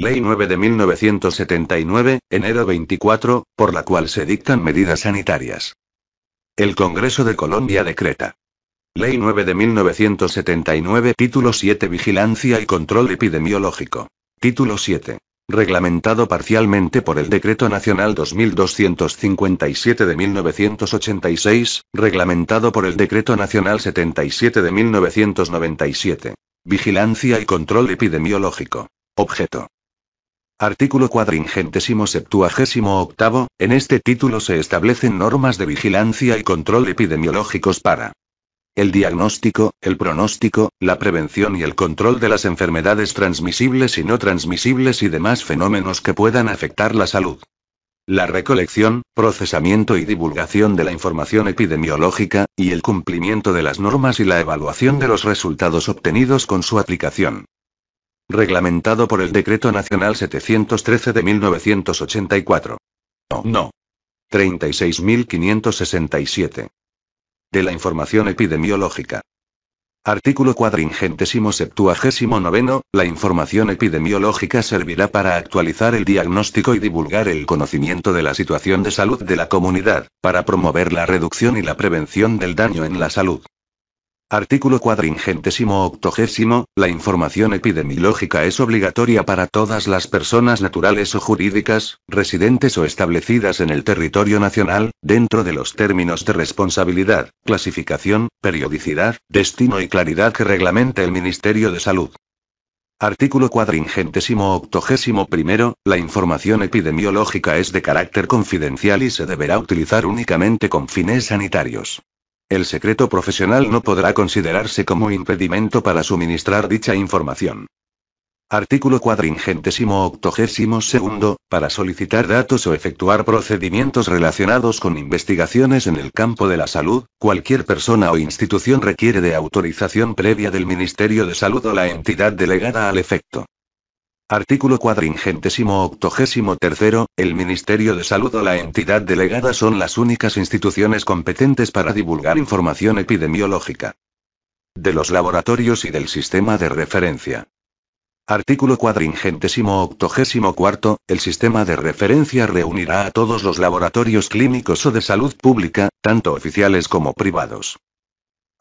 Ley 9 de 1979, enero 24, por la cual se dictan medidas sanitarias. El Congreso de Colombia decreta. Ley 9 de 1979, título 7, Vigilancia y Control Epidemiológico. Título 7. Reglamentado parcialmente por el Decreto Nacional 2257 de 1986, reglamentado por el Decreto Nacional 77 de 1997. Vigilancia y Control Epidemiológico. Objeto. Artículo cuadringentésimo septuagésimo octavo, en este título se establecen normas de vigilancia y control epidemiológicos para el diagnóstico, el pronóstico, la prevención y el control de las enfermedades transmisibles y no transmisibles y demás fenómenos que puedan afectar la salud. La recolección, procesamiento y divulgación de la información epidemiológica, y el cumplimiento de las normas y la evaluación de los resultados obtenidos con su aplicación reglamentado por el Decreto Nacional 713 de 1984. No, 36.567. De la información epidemiológica. Artículo cuadringentésimo septuagésimo noveno, la información epidemiológica servirá para actualizar el diagnóstico y divulgar el conocimiento de la situación de salud de la comunidad, para promover la reducción y la prevención del daño en la salud, Artículo cuadringentésimo octogésimo, la información epidemiológica es obligatoria para todas las personas naturales o jurídicas, residentes o establecidas en el territorio nacional, dentro de los términos de responsabilidad, clasificación, periodicidad, destino y claridad que reglamente el Ministerio de Salud. Artículo cuadringentésimo octogésimo primero, la información epidemiológica es de carácter confidencial y se deberá utilizar únicamente con fines sanitarios. El secreto profesional no podrá considerarse como impedimento para suministrar dicha información. Artículo cuadringentésimo octogésimo segundo, para solicitar datos o efectuar procedimientos relacionados con investigaciones en el campo de la salud, cualquier persona o institución requiere de autorización previa del Ministerio de Salud o la entidad delegada al efecto. Artículo cuadringentésimo octogésimo tercero, el Ministerio de Salud o la entidad delegada son las únicas instituciones competentes para divulgar información epidemiológica. De los laboratorios y del sistema de referencia. Artículo cuadringentésimo octogésimo cuarto, el sistema de referencia reunirá a todos los laboratorios clínicos o de salud pública, tanto oficiales como privados.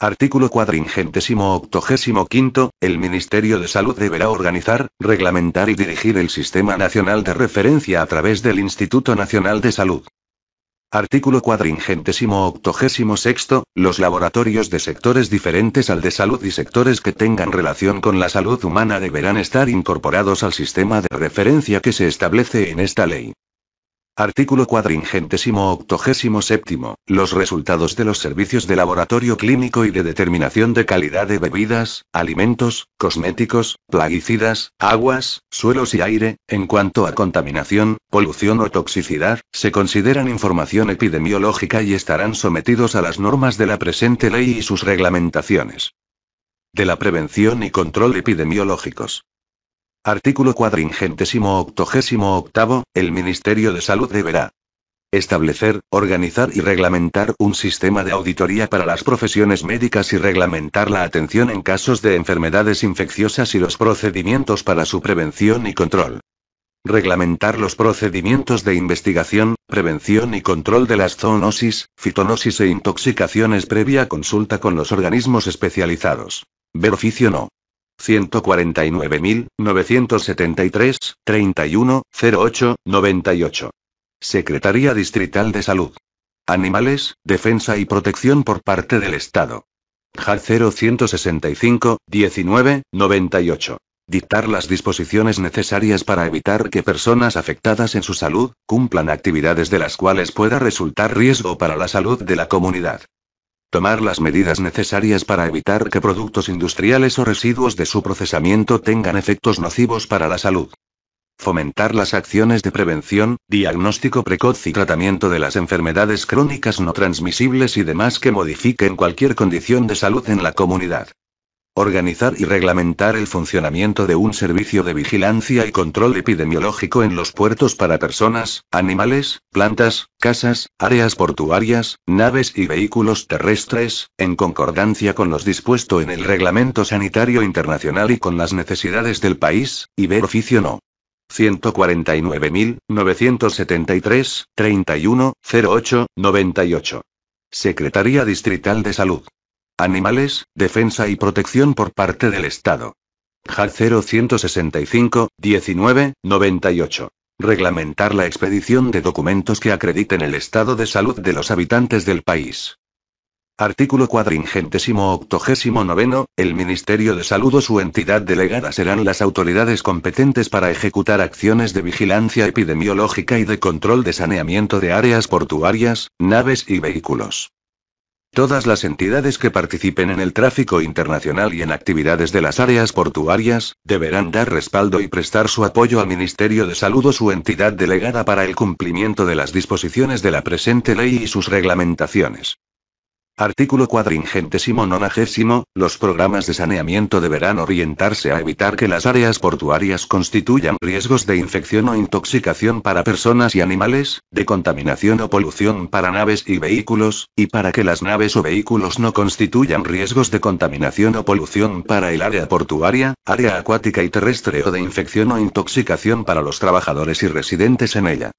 Artículo cuadringentésimo octogésimo quinto, el Ministerio de Salud deberá organizar, reglamentar y dirigir el Sistema Nacional de Referencia a través del Instituto Nacional de Salud. Artículo cuadringentésimo octogésimo sexto, los laboratorios de sectores diferentes al de salud y sectores que tengan relación con la salud humana deberán estar incorporados al sistema de referencia que se establece en esta ley. Artículo cuadringentésimo octogésimo séptimo. Los resultados de los servicios de laboratorio clínico y de determinación de calidad de bebidas, alimentos, cosméticos, plaguicidas, aguas, suelos y aire, en cuanto a contaminación, polución o toxicidad, se consideran información epidemiológica y estarán sometidos a las normas de la presente ley y sus reglamentaciones. De la prevención y control epidemiológicos. Artículo cuadringentésimo octogésimo octavo, el Ministerio de Salud deberá establecer, organizar y reglamentar un sistema de auditoría para las profesiones médicas y reglamentar la atención en casos de enfermedades infecciosas y los procedimientos para su prevención y control. Reglamentar los procedimientos de investigación, prevención y control de las zoonosis, fitonosis e intoxicaciones previa consulta con los organismos especializados. Ver oficio no. 149.973, Secretaría Distrital de Salud. Animales, Defensa y Protección por parte del Estado. JAD 0165, Dictar las disposiciones necesarias para evitar que personas afectadas en su salud cumplan actividades de las cuales pueda resultar riesgo para la salud de la comunidad. Tomar las medidas necesarias para evitar que productos industriales o residuos de su procesamiento tengan efectos nocivos para la salud. Fomentar las acciones de prevención, diagnóstico precoz y tratamiento de las enfermedades crónicas no transmisibles y demás que modifiquen cualquier condición de salud en la comunidad. Organizar y reglamentar el funcionamiento de un servicio de vigilancia y control epidemiológico en los puertos para personas, animales, plantas, casas, áreas portuarias, naves y vehículos terrestres, en concordancia con los dispuesto en el Reglamento Sanitario Internacional y con las necesidades del país, y ver oficio no. 149.973, 31, 98. Secretaría Distrital de Salud. Animales, defensa y protección por parte del Estado. JAD 0165, 19, 98. Reglamentar la expedición de documentos que acrediten el estado de salud de los habitantes del país. Artículo cuadringentésimo octogésimo el Ministerio de Salud o su entidad delegada serán las autoridades competentes para ejecutar acciones de vigilancia epidemiológica y de control de saneamiento de áreas portuarias, naves y vehículos. Todas las entidades que participen en el tráfico internacional y en actividades de las áreas portuarias, deberán dar respaldo y prestar su apoyo al Ministerio de Salud o su entidad delegada para el cumplimiento de las disposiciones de la presente ley y sus reglamentaciones. Artículo cuadringentesimo nonagésimo, los programas de saneamiento deberán orientarse a evitar que las áreas portuarias constituyan riesgos de infección o intoxicación para personas y animales, de contaminación o polución para naves y vehículos, y para que las naves o vehículos no constituyan riesgos de contaminación o polución para el área portuaria, área acuática y terrestre o de infección o intoxicación para los trabajadores y residentes en ella.